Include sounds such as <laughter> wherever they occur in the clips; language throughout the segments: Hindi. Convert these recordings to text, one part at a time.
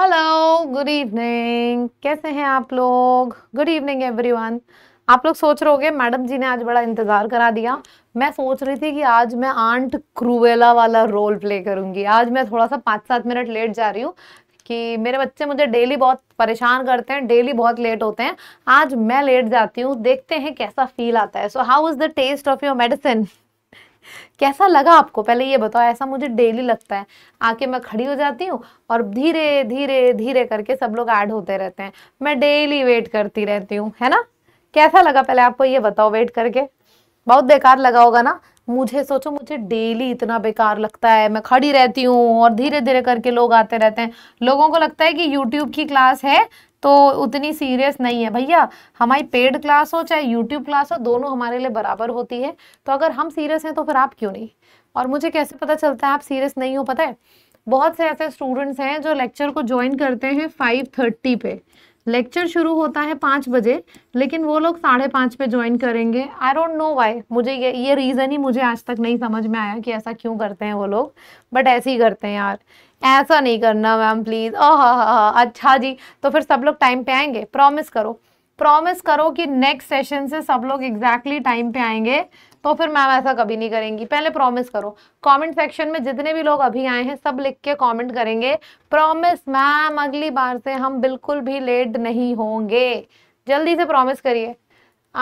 हेलो गुड इवनिंग कैसे हैं आप लोग गुड इवनिंग एवरीवन आप लोग सोच रहे हो मैडम जी ने आज बड़ा इंतज़ार करा दिया मैं सोच रही थी कि आज मैं आंट क्रूवेला वाला रोल प्ले करूंगी आज मैं थोड़ा सा पाँच सात मिनट लेट जा रही हूँ कि मेरे बच्चे मुझे डेली बहुत परेशान करते हैं डेली बहुत लेट होते हैं आज मैं लेट जाती हूँ देखते हैं कैसा फील आता है so how is the taste of your medicine कैसा लगा आपको पहले ये बताओ ऐसा मुझे डेली लगता है आके मैं खड़ी हो जाती हूँ और धीरे धीरे धीरे करके सब लोग ऐड होते रहते हैं मैं डेली वेट करती रहती हूँ है ना कैसा लगा पहले आपको ये बताओ वेट करके बहुत बेकार लगा होगा ना मुझे सोचो मुझे डेली इतना बेकार लगता है मैं खड़ी रहती हूँ और धीरे धीरे करके लोग आते रहते हैं लोगों को लगता है कि यूट्यूब की क्लास है तो उतनी सीरियस नहीं है भैया हमारी पेड क्लास हो चाहे यूट्यूब क्लास हो दोनों हमारे लिए बराबर होती है तो अगर हम सीरियस हैं तो फिर आप क्यों नहीं और मुझे कैसे पता चलता है आप सीरियस नहीं हो पता है बहुत से ऐसे स्टूडेंट्स हैं जो लेक्चर को ज्वाइन करते हैं फाइव थर्टी पे लेक्चर शुरू होता है पाँच बजे लेकिन वो लोग साढ़े पाँच पे ज्वाइन करेंगे आई डोंट नो वाई मुझे ये ये रीज़न ही मुझे आज तक नहीं समझ में आया कि ऐसा क्यों करते हैं वो लोग बट ऐसे ही करते हैं यार ऐसा नहीं करना मैम प्लीज़ ओ हा हा हा अच्छा जी तो फिर सब लोग टाइम पे आएंगे प्रॉमिस करो प्रॉमिस करो कि नेक्स्ट सेशन से सब लोग एग्जैक्टली टाइम पे आएंगे तो फिर मैम ऐसा कभी नहीं करेंगी पहले प्रॉमिस करो कमेंट सेक्शन में जितने भी लोग अभी आए हैं सब लिख के कमेंट करेंगे प्रॉमिस मैम अगली बार से हम बिल्कुल भी लेट नहीं होंगे जल्दी से प्रॉमिस करिए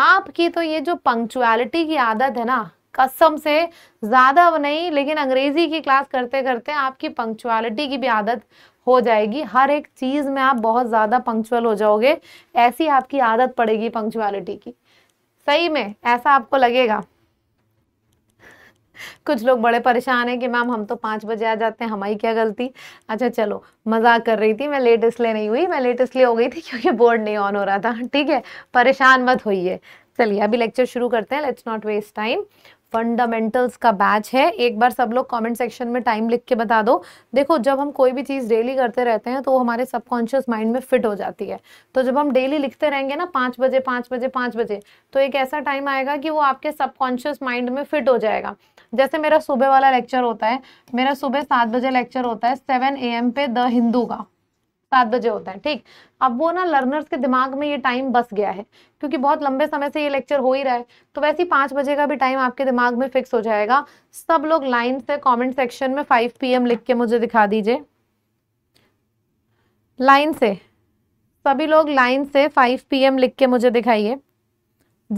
आपकी तो ये जो पंक्चुअलिटी की आदत है ना कसम से ज़्यादा नहीं लेकिन अंग्रेज़ी की क्लास करते करते आपकी पंक्चुअलिटी की भी आदत हो जाएगी हर एक चीज़ में आप बहुत ज़्यादा पंक्चुअल हो जाओगे ऐसी आपकी आदत पड़ेगी पंक्चुअलिटी की सही में ऐसा आपको लगेगा कुछ लोग बड़े परेशान हैं कि मैम हम तो पाँच बजे आ जाते हैं हमारी क्या गलती अच्छा चलो मजाक कर रही थी मैं लेट इसलिए नहीं हुई मैं लेट इसलिए हो गई थी क्योंकि बोर्ड नहीं ऑन हो रहा था ठीक है परेशान मत होइए चलिए अभी लेक्चर शुरू करते हैं let's not waste time fundamentals का बैच है एक बार सब लोग कमेंट सेक्शन में टाइम लिख के बता दो देखो जब हम कोई भी चीज़ डेली करते रहते हैं तो वो हमारे सबकॉन्शियस माइंड में फिट हो जाती है तो जब हम डेली लिखते रहेंगे ना पाँच बजे पाँच बजे पाँच बजे तो एक ऐसा टाइम आएगा कि वो आपके सबकॉन्शियस माइंड में फिट हो जाएगा जैसे मेरा सुबह वाला लेक्चर होता है मेरा सुबह सात बजे लेक्चर होता है सेवन ए पे द हिंदू का सात बजे होता है ठीक अब वो ना लर्नर्स के दिमाग में ये टाइम बस गया है क्योंकि बहुत लंबे समय से ये लेक्चर हो ही रहा है तो वैसे ही पांच बजे का भी टाइम आपके दिमाग में फिक्स हो जाएगा सब लोग लाइन से कॉमेंट सेक्शन में फाइव पी लिख के मुझे दिखा दीजिए लाइन से सभी लोग लाइन से फाइव पी लिख के मुझे दिखाइए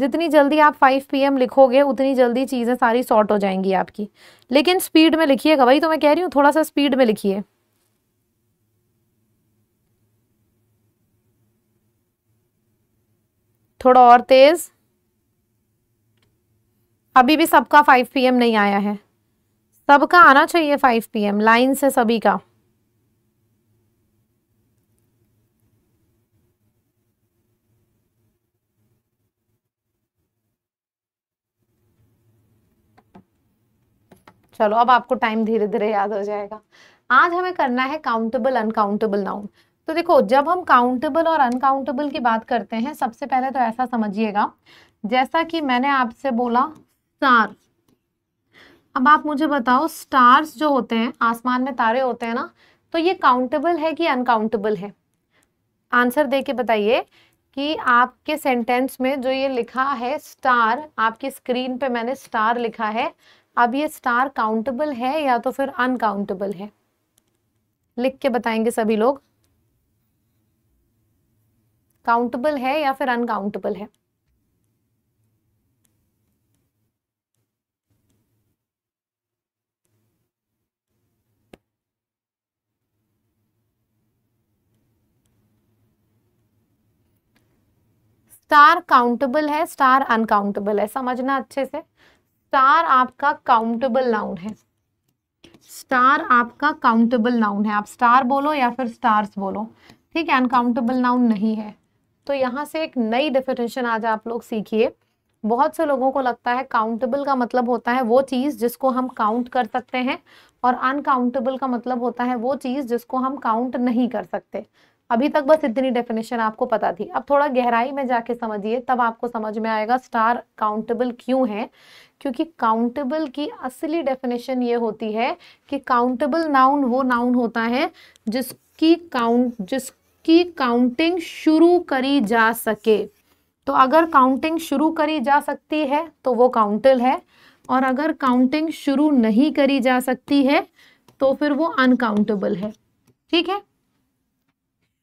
जितनी जल्दी आप 5 पीएम लिखोगे उतनी जल्दी चीज़ें सारी सॉर्ट हो जाएंगी आपकी लेकिन स्पीड में लिखिएगा भाई तो मैं कह रही हूँ थोड़ा सा स्पीड में लिखिए थोड़ा और तेज अभी भी सबका 5 पीएम नहीं आया है सबका आना चाहिए 5 पीएम लाइन से सभी का चलो अब आपको टाइम धीरे धीरे याद हो जाएगा आज हमें करना है काउंटेबल अनकाउंटेबल नाउन तो देखो जब हम काउंटेबल और अनकाउंटेबल की बात करते हैं सबसे पहले तो ऐसा समझिएगा जैसा कि मैंने आपसे बोला स्टार अब आप मुझे बताओ स्टार्स जो होते हैं आसमान में तारे होते हैं ना तो ये काउंटेबल है कि अनकाउंटेबल है आंसर दे के बताइए कि आपके सेंटेंस में जो ये लिखा है स्टार आपकी स्क्रीन पे मैंने स्टार लिखा है अब ये स्टार काउंटेबल है या तो फिर अनकाउंटेबल है लिख के बताएंगे सभी लोग काउंटेबल है या फिर अनकाउंटेबल है स्टार काउंटेबल है स्टार अनकाउंटेबल है समझना अच्छे से स्टार आपका काउंटेबल नाउन है स्टार आपका काउंटेबल नाउन है आप स्टार बोलो या फिर स्टार्स बोलो ठीक है अनकाउंटेबल नाउन नहीं है तो यहाँ से एक नई डेफिनेशन आज आप लोग सीखिए बहुत से लोगों को लगता है काउंटेबल का मतलब होता है वो चीज़ जिसको हम काउंट कर सकते हैं और अनकाउंटेबल का मतलब होता है वो चीज़ जिसको हम काउंट नहीं कर सकते अभी तक बस इतनी डेफिनेशन आपको पता थी अब थोड़ा गहराई में जाके समझिए तब आपको समझ में आएगा स्टार काउंटेबल क्यों है क्योंकि काउंटेबल की असली डेफिनेशन ये होती है कि काउंटेबल नाउन वो नाउन होता है जिसकी काउंट जिस की काउंटिंग शुरू करी जा सके तो अगर काउंटिंग शुरू करी जा सकती है तो वो काउंटल है और अगर काउंटिंग शुरू नहीं करी जा सकती है तो फिर वो अनकाउंटेबल है ठीक है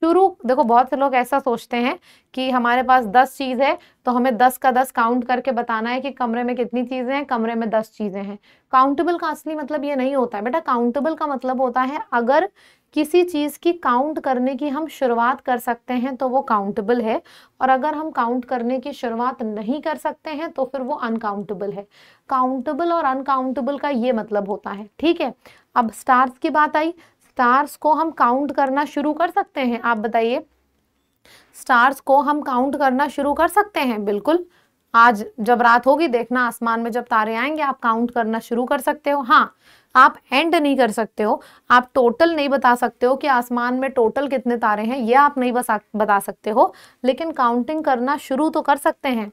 शुरू देखो बहुत से लोग ऐसा सोचते हैं कि हमारे पास दस चीज़ है तो हमें दस का दस काउंट करके बताना है कि कमरे में कितनी चीज़ें हैं कमरे में दस चीज़ें हैं काउंटेबल का असली मतलब ये नहीं होता है बेटा काउंटेबल का मतलब होता है अगर किसी चीज़ की काउंट करने की हम शुरुआत कर सकते हैं तो वो काउंटेबल है और अगर हम काउंट करने की शुरुआत नहीं कर सकते हैं तो फिर वो अनकाउंटेबल है काउंटेबल और अनकाउंटेबल का ये मतलब होता है ठीक है अब स्टार्स की बात आई स्टार्स को हम काउंट करना शुरू कर सकते हैं आप बताइए स्टार्स को हम काउंट करना शुरू कर सकते हैं बिल्कुल आज जब रात होगी देखना आसमान में जब तारे आएंगे आप काउंट करना शुरू कर सकते हो हाँ आप एंड नहीं कर सकते हो आप टोटल नहीं बता सकते हो कि आसमान में टोटल कितने तारे हैं ये आप नहीं बता सकते हो लेकिन काउंटिंग करना शुरू तो कर सकते हैं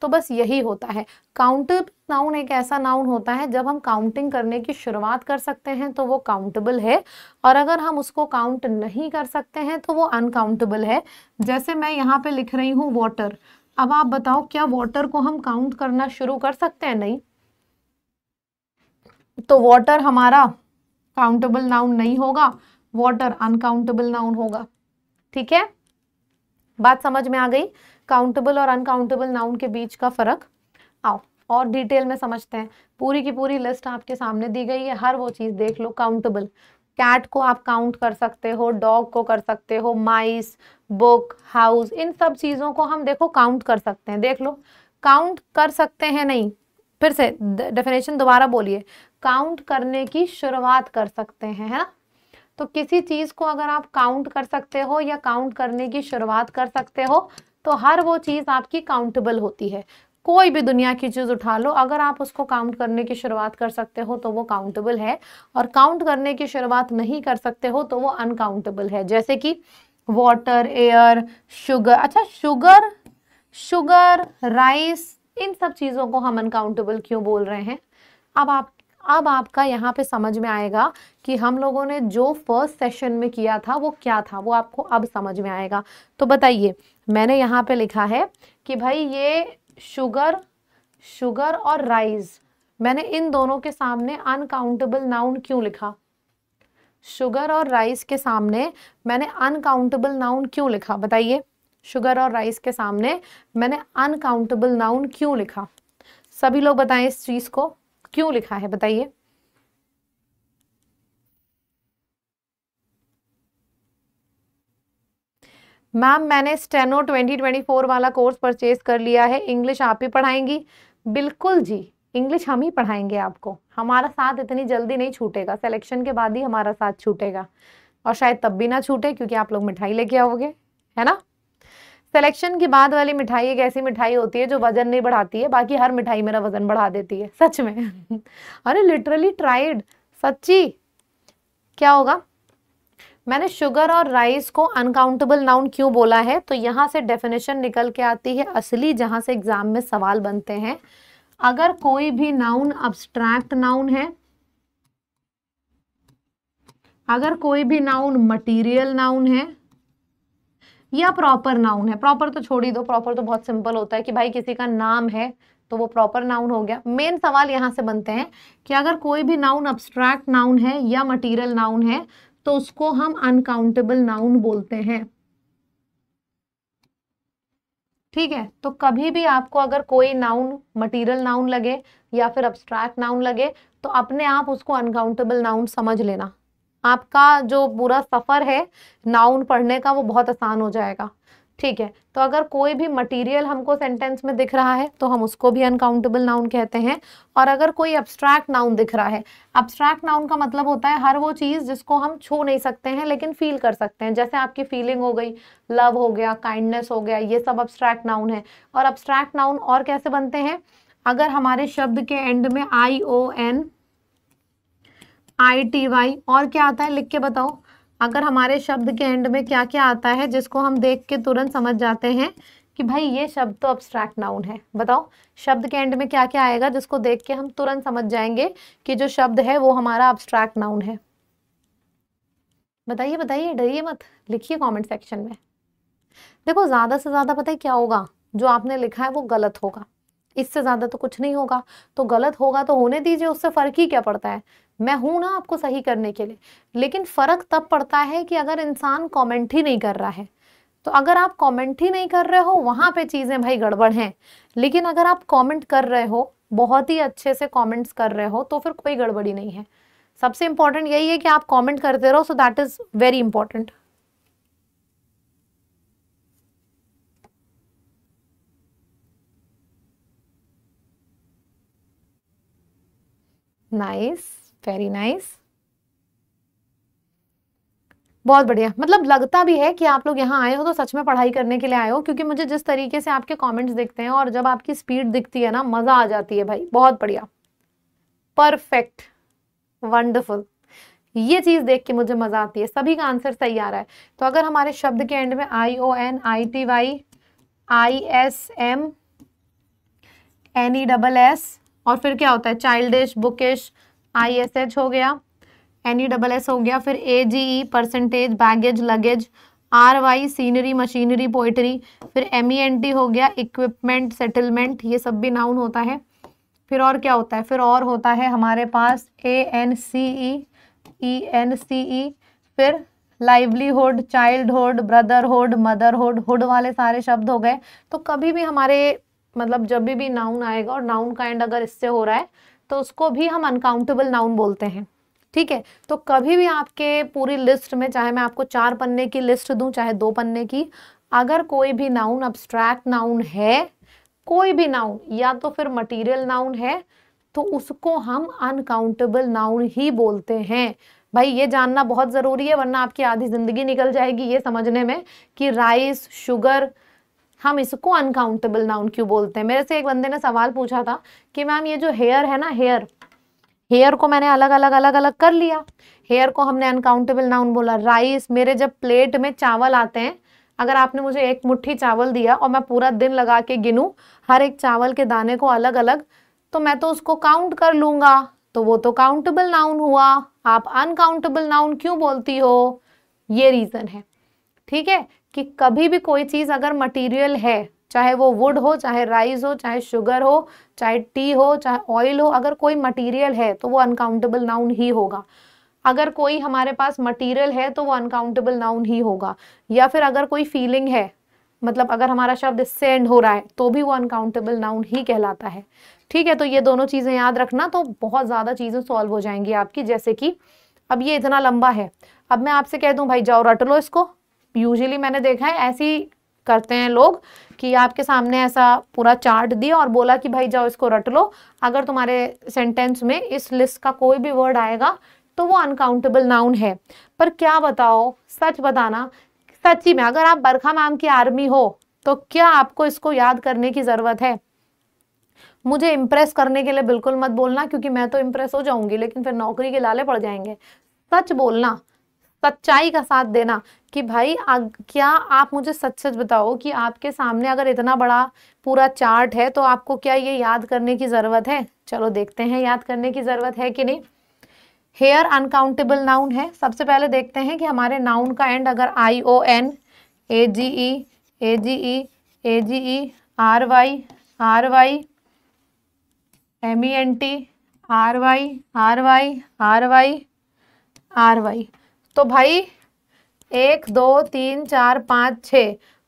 तो बस यही होता है काउंटेबल नाउन एक ऐसा नाउन होता है जब हम काउंटिंग करने की शुरुआत कर सकते हैं तो वो काउंटेबल है और अगर हम उसको काउंट नहीं कर सकते हैं तो वो अनकाउंटेबल है जैसे मैं यहाँ पे लिख रही हूँ वॉटर अब आप बताओ क्या वॉटर को हम काउंट करना शुरू कर सकते हैं नहीं तो वाटर हमारा काउंटेबल नाउन नहीं होगा वाटर अनकाउंटेबल नाउन होगा ठीक है बात समझ में आ गई काउंटेबल और अनकाउंटेबल नाउन के बीच का फर्क आओ और डिटेल में समझते हैं पूरी की पूरी लिस्ट आपके सामने दी गई है हर वो चीज़ देख लो काउंटेबल कैट को आप काउंट कर सकते हो डॉग को कर सकते हो माइस बुक हाउस इन सब चीज़ों को हम देखो काउंट कर सकते हैं देख लो काउंट कर सकते हैं नहीं फिर से डेफिनेशन दोबारा बोलिए काउंट करने की शुरुआत कर सकते हैं है ना तो किसी चीज़ को अगर आप काउंट कर सकते हो या काउंट करने की शुरुआत कर सकते हो तो हर वो चीज़ आपकी काउंटेबल होती है कोई भी दुनिया की चीज़ उठा लो अगर आप उसको काउंट करने की शुरुआत कर सकते हो तो वो काउंटेबल है और काउंट करने की शुरुआत नहीं कर सकते हो तो वो अनकाउंटेबल है जैसे कि वाटर एयर शुगर अच्छा शुगर शुगर राइस इन सब चीज़ों को हम अनकाउंटेबल क्यों बोल रहे हैं अब आप अब आपका यहाँ पे समझ में आएगा कि हम लोगों ने जो फर्स्ट सेशन में किया था वो क्या था वो आपको अब समझ में आएगा तो बताइए मैंने यहाँ पे लिखा है कि भाई ये शुगर शुगर और राइस मैंने इन दोनों के सामने अनकाउंटेबल नाउन क्यों लिखा शुगर और राइस के सामने मैंने अनकाउंटेबल नाउन क्यों लिखा बताइए शुगर और राइस के सामने मैंने अनकाउंटेबल नाउन क्यों लिखा सभी लोग बताएं इस चीज़ को क्यों लिखा है बताइए मैम मैंने स्टेनो 2024 वाला कोर्स परचेज कर लिया है इंग्लिश आप ही पढ़ाएंगी बिल्कुल जी इंग्लिश हम ही पढ़ाएंगे आपको हमारा साथ इतनी जल्दी नहीं छूटेगा सिलेक्शन के बाद ही हमारा साथ छूटेगा और शायद तब भी ना छूटे क्योंकि आप लोग मिठाई लेके आओगे है ना सिलेक्शन के बाद वाली मिठाई एक ऐसी मिठाई होती है जो वजन नहीं बढ़ाती है बाकी हर मिठाई मेरा वजन बढ़ा देती है सच में <laughs> अरे लिटरली ट्राइड सच्ची क्या होगा मैंने शुगर और राइस को अनकाउंटेबल नाउन क्यों बोला है तो यहाँ से डेफिनेशन निकल के आती है असली जहाँ से एग्जाम में सवाल बनते हैं अगर कोई भी नाउन अब्स्ट्रैक्ट नाउन है अगर कोई भी नाउन मटीरियल नाउन है या प्रॉपर नाउन है प्रॉपर तो छोड़ ही दो प्रॉपर तो बहुत सिंपल होता है कि भाई किसी का नाम है तो वो प्रॉपर नाउन हो गया मेन सवाल यहाँ से बनते हैं कि अगर कोई भी नाउन अब्स्ट्रैक्ट नाउन है या मटीरियल नाउन है तो उसको हम अनकाउंटेबल नाउन बोलते हैं ठीक है तो कभी भी आपको अगर कोई नाउन मटीरियल नाउन लगे या फिर अब्स्ट्रैक्ट नाउन लगे तो अपने आप उसको अनकाउंटेबल नाउन समझ लेना आपका जो पूरा सफ़र है नाउन पढ़ने का वो बहुत आसान हो जाएगा ठीक है तो अगर कोई भी मटेरियल हमको सेंटेंस में दिख रहा है तो हम उसको भी अनकाउंटेबल नाउन कहते हैं और अगर कोई अब्स्ट्रैक्ट नाउन दिख रहा है अब्स्ट्रैक्ट नाउन का मतलब होता है हर वो चीज़ जिसको हम छू नहीं सकते हैं लेकिन फील कर सकते हैं जैसे आपकी फीलिंग हो गई लव हो गया काइंडनेस हो गया ये सब अब्स्ट्रैक्ट नाउन है और अब्स्ट्रैक्ट नाउन और कैसे बनते हैं अगर हमारे शब्द के एंड में I O N I T Y और क्या आता है लिख के बताओ अगर हमारे शब्द के एंड में क्या क्या आता है जिसको हम देख के तुरंत समझ जाते हैं कि भाई ये शब्द तो अब्स्ट्रैक्ट नाउन है बताओ शब्द के एंड में क्या क्या आएगा जिसको देख के हम तुरंत समझ जाएंगे कि जो शब्द है वो हमारा अब्स्ट्रैक्ट नाउन है बताइए बताइए डरिए मत लिखिए कमेंट सेक्शन में देखो ज़्यादा से ज़्यादा पता है क्या होगा जो आपने लिखा है वो गलत होगा इससे ज़्यादा तो कुछ नहीं होगा तो गलत होगा तो होने दीजिए उससे फ़र्क ही क्या पड़ता है मैं हूं ना आपको सही करने के लिए लेकिन फ़र्क तब पड़ता है कि अगर इंसान कॉमेंट ही नहीं कर रहा है तो अगर आप कमेंट ही नहीं कर रहे हो वहां पे चीज़ें भाई गड़बड़ हैं लेकिन अगर आप कमेंट कर रहे हो बहुत ही अच्छे से कमेंट्स कर रहे हो तो फिर कोई गड़बड़ी नहीं है सबसे इंपॉर्टेंट यही है कि आप कॉमेंट करते रहो so that is very important nice very nice बहुत बढ़िया मतलब लगता भी है कि आप लोग यहाँ आए हो तो सच में पढ़ाई करने के लिए आए हो क्योंकि मुझे जिस तरीके से आपके कमेंट्स दिखते हैं और जब आपकी स्पीड दिखती है ना मज़ा आ जाती है भाई बहुत बढ़िया परफेक्ट वंडरफुल ये चीज़ देख के मुझे मज़ा आती है सभी का आंसर सही आ रहा है तो अगर हमारे शब्द के एंड में I O N I T Y I S M N E double S और फिर क्या होता है childish bookish I S H हो गया एन ई डबल एस हो गया फिर A G E percentage baggage luggage R Y scenery machinery poetry फिर एम ई एन टी हो गया इक्विपमेंट सेटलमेंट ये सब भी नाउन होता है फिर और क्या होता है फिर और होता है हमारे पास A N C E E N C E फिर livelihood childhood brotherhood motherhood hood वाले सारे शब्द हो गए तो कभी भी हमारे मतलब जब भी भी नाउन आएगा और नाउन काइंड अगर इससे हो रहा है तो उसको भी हम अनकाउंटेबल नाउन बोलते हैं ठीक है तो कभी भी आपके पूरी लिस्ट में चाहे मैं आपको चार पन्ने की लिस्ट दूं चाहे दो पन्ने की अगर कोई भी नाउन अब्स्ट्रैक्ट नाउन है कोई भी नाउन या तो फिर मटीरियल नाउन है तो उसको हम अनकाउंटेबल नाउन ही बोलते हैं भाई ये जानना बहुत ज़रूरी है वरना आपकी आधी ज़िंदगी निकल जाएगी ये समझने में कि राइस शुगर हम इसको अनकाउंटेबल नाउन क्यों बोलते हैं मेरे से एक बंदे ने सवाल पूछा था कि मैम ये जो हेयर है ना हेयर हेयर को मैंने अलग अलग अलग अलग कर लिया हेयर को हमने अनकाउंटेबल नाउन बोला राइस मेरे जब प्लेट में चावल आते हैं अगर आपने मुझे एक मुट्ठी चावल दिया और मैं पूरा दिन लगा के गिनू हर एक चावल के दाने को अलग अलग तो मैं तो उसको काउंट कर लूंगा तो वो तो काउंटेबल नाउन हुआ आप अनकाउंटेबल नाउन क्यों बोलती हो ये रीज़न है ठीक है कि कभी भी कोई चीज़ अगर मटेरियल है चाहे वो वुड हो चाहे राइस हो चाहे शुगर हो चाहे टी हो चाहे ऑयल हो अगर कोई मटेरियल है तो वो अनकाउंटेबल नाउन ही होगा अगर कोई हमारे पास मटेरियल है तो वो अनकाउंटेबल नाउन ही होगा या फिर अगर कोई फीलिंग है मतलब अगर हमारा शब्द सेंड हो रहा है तो भी वो अनकाउंटेबल नाउन ही कहलाता है ठीक है तो ये दोनों चीज़ें याद रखना तो बहुत ज़्यादा चीज़ें सॉल्व हो जाएंगी आपकी जैसे कि अब ये इतना लंबा है अब मैं आपसे कह दूं भाई जाओ रट लो इसको यूजली मैंने देखा है ऐसी करते हैं लोग कि आपके सामने ऐसा पूरा चार्ट दिया और बोला कि भाई जाओ इसको रट लो अगर तुम्हारे सेंटेंस में इस लिस्ट का कोई भी वर्ड आएगा तो वो अनकाउंटेबल नाउन है पर क्या बताओ सच बताना सच्ची में अगर आप बरखा माम की आर्मी हो तो क्या आपको इसको याद करने की ज़रूरत है मुझे इंप्रेस करने के लिए बिल्कुल मत बोलना क्योंकि मैं तो इम्प्रेस हो जाऊंगी लेकिन फिर नौकरी के लाले पड़ जाएंगे सच बोलना सच्चाई का साथ देना कि भाई आ, क्या आप मुझे सच सच बताओ कि आपके सामने अगर इतना बड़ा पूरा चार्ट है तो आपको क्या ये याद करने की ज़रूरत है चलो देखते हैं याद करने की ज़रूरत है कि नहीं हेयर अनकाउंटेबल नाउन है सबसे पहले देखते हैं कि हमारे नाउन का एंड अगर I O N A G E A G E A G E R Y R Y M E N T R Y R Y R Y R Y तो भाई एक दो तीन चार पाँच छ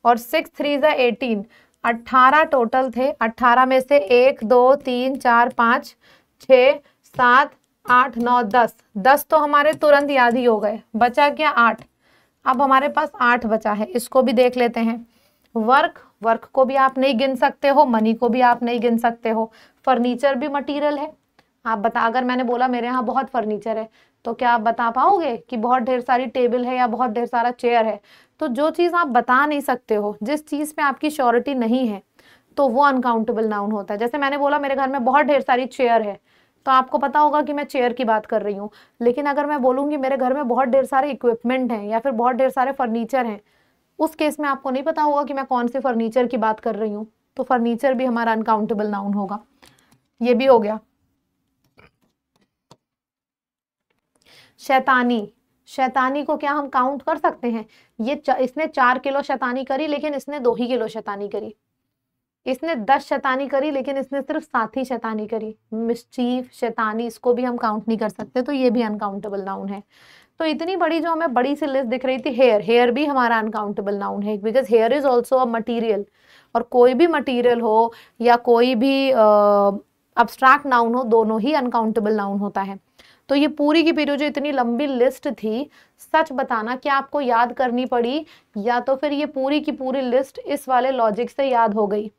और सिक्स थ्री ज़ा एटीन अट्ठारह टोटल थे अट्ठारह में से एक दो तीन चार पाँच छ सात आठ नौ दस दस तो हमारे तुरंत याद ही हो गए बचा क्या आठ अब हमारे पास आठ बचा है इसको भी देख लेते हैं वर्क वर्क को भी आप नहीं गिन सकते हो मनी को भी आप नहीं गिन सकते हो फर्नीचर भी मटेरियल है आप बता अगर मैंने बोला मेरे यहाँ बहुत फर्नीचर है तो क्या आप बता पाओगे कि बहुत ढेर सारी टेबल है या बहुत ढेर सारा चेयर है तो जो चीज़ आप बता नहीं सकते हो जिस चीज़ पे आपकी श्योरिटी नहीं है तो वो अनकाउंटेबल नाउन होता है जैसे मैंने बोला मेरे घर में बहुत ढेर सारी चेयर है तो आपको पता होगा कि मैं चेयर की बात कर रही हूँ लेकिन अगर मैं बोलूँगी मेरे घर में बहुत ढेर सारे इक्विपमेंट हैं या फिर बहुत ढेर सारे फर्नीचर हैं उस केस में आपको नहीं पता होगा कि मैं कौन से फर्नीचर की बात कर रही हूँ तो फर्नीचर भी हमारा अनकाउंटेबल नाउन होगा ये भी हो गया शैतानी शैतानी को क्या हम काउंट कर सकते हैं ये इसने चार किलो शैतानी करी लेकिन इसने दो ही किलो शैतानी करी इसने दस शैतानी करी लेकिन इसने सिर्फ सात ही शैतानी करी मिस्चीफ शैतानी इसको भी हम काउंट नहीं कर सकते तो ये भी अनकाउंटेबल नाउन है तो इतनी बड़ी जो हमें बड़ी सी लिस्ट दिख रही थी हेयर हेयर भी हमारा अनकाउंटेबल नाउन है because hair is also a material और कोई भी मटीरियल हो या कोई भी अब्स्ट्रैक्ट नाउन हो दोनों ही अनकाउंटेबल नाउन होता है तो ये पूरी की पूरी जो इतनी लंबी लिस्ट थी सच बताना क्या आपको याद करनी पड़ी या तो फिर ये पूरी की पूरी लिस्ट इस वाले लॉजिक से याद हो गई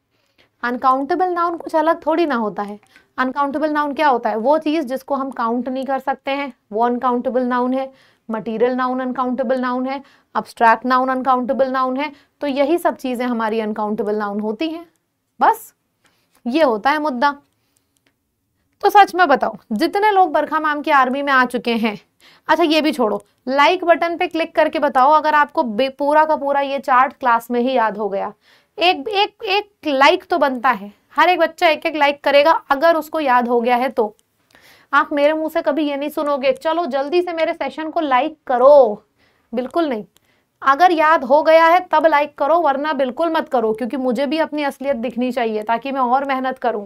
अनकाउंटेबल नाउन कुछ अलग थोड़ी ना होता है अनकाउंटेबल नाउन क्या होता है वो चीज़ जिसको हम काउंट नहीं कर सकते हैं वो अनकाउंटेबल नाउन है मटीरियल नाउन अनकाउंटेबल नाउन है अब्स्ट्रैक्ट नाउन अनकाउंटेबल नाउन है तो यही सब चीज़ें हमारी अनकाउंटेबल नाउन होती हैं बस ये होता है मुद्दा तो सच में बताओ जितने लोग बरखा मैम की आर्मी में आ चुके हैं अच्छा ये भी छोड़ो लाइक बटन पे क्लिक करके बताओ अगर आपको पूरा का पूरा ये चार्ट क्लास में ही याद हो गया एक एक एक लाइक तो बनता है हर एक बच्चा एक एक लाइक करेगा अगर उसको याद हो गया है तो आप मेरे मुंह से कभी ये नहीं सुनोगे चलो जल्दी से मेरे सेशन को लाइक करो बिल्कुल नहीं अगर याद हो गया है तब लाइक करो वरना बिल्कुल मत करो क्योंकि मुझे भी अपनी असलियत दिखनी चाहिए ताकि मैं और मेहनत करूं